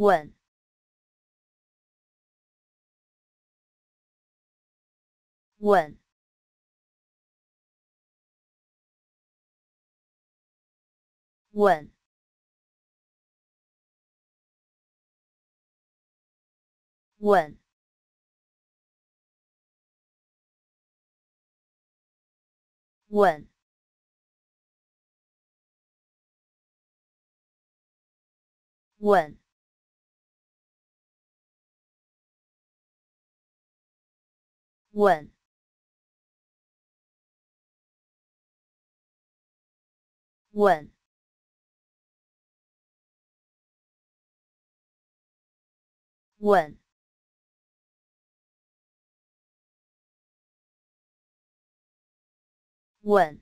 问？问？问？问？问？问？问？问？问？问？